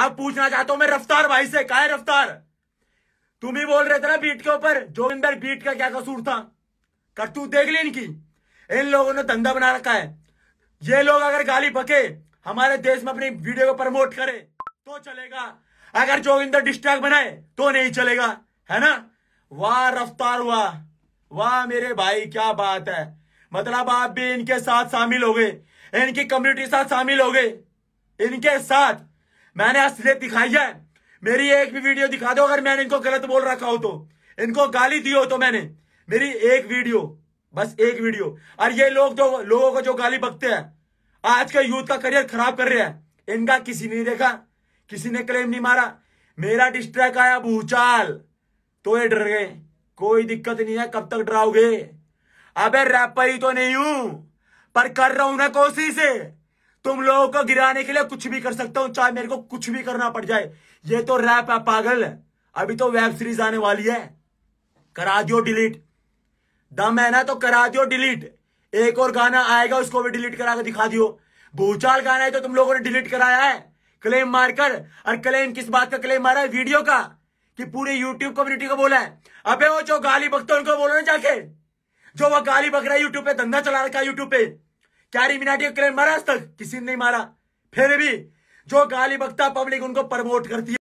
अब पूछना चाहता हूं मैं रफ्तार भाई से का रफ्तार तुम ही बोल रहे थे ना बीट के ऊपर जोगिंदर बीट का क्या कसूर था करतूत देख ली इनकी इन लोगों ने धंधा बना रखा है ये लोग अगर गाली पके हमारे देश में अपनी वीडियो को प्रमोट करे तो चलेगा अगर जोगिंदर डिस्ट्रैक बनाए तो नहीं चलेगा है ना वाह रफ्तार वाह वाह मेरे भाई क्या बात है मतलब आप भी इनके साथ शामिल हो गए इनकी कम्युनिटी साथ शामिल हो गए इनके साथ मैंने असलियत दिखाई है मेरी एक भी वीडियो दिखा दो अगर मैंने इनको गलत बोल रखा हो तो इनको गाली दी हो तो मैंने मेरी एक वीडियो बस एक वीडियो और ये लोग जो लोगों को जो गाली बकते हैं आज का यूथ का करियर खराब कर रहे हैं इनका किसी ने देखा किसी ने क्लेम नहीं मारा मेरा डिस्ट्रैक आया भूचाल तो ये डर गए कोई दिक्कत नहीं है कब तक डराओगे अबे रैपर ही तो नहीं हूं पर कर रहा हूं ना कोशिश तुम लोगों को गिराने के लिए कुछ भी कर सकता हूं चाहे मेरे को कुछ भी करना पड़ जाए ये तो रैप है पागल अभी तो वेब सीरीज आने वाली है करा दियो डिलीट दम है ना तो करा दियो डिलीट एक और गाना आएगा उसको भी डिलीट करा कर दिखा दियो भूचाल गाना है तो तुम लोगों ने डिलीट कराया है क्लेम मारकर और क्लेम किस बात का क्लेम मारा है वीडियो का कि पूरे यूट्यूब कम्युनिटी को बोला है अबे वो जो गाली बकते उनको बोलो ना जाके जो वो गाली बक रहा है यूट्यूब पे धंधा चला रखा है यूट्यूब पे कैरी मिनाटी को क्लेम मारा आज तक किसी ने नहीं मारा फिर भी जो गाली बकता पब्लिक उनको प्रमोट करती है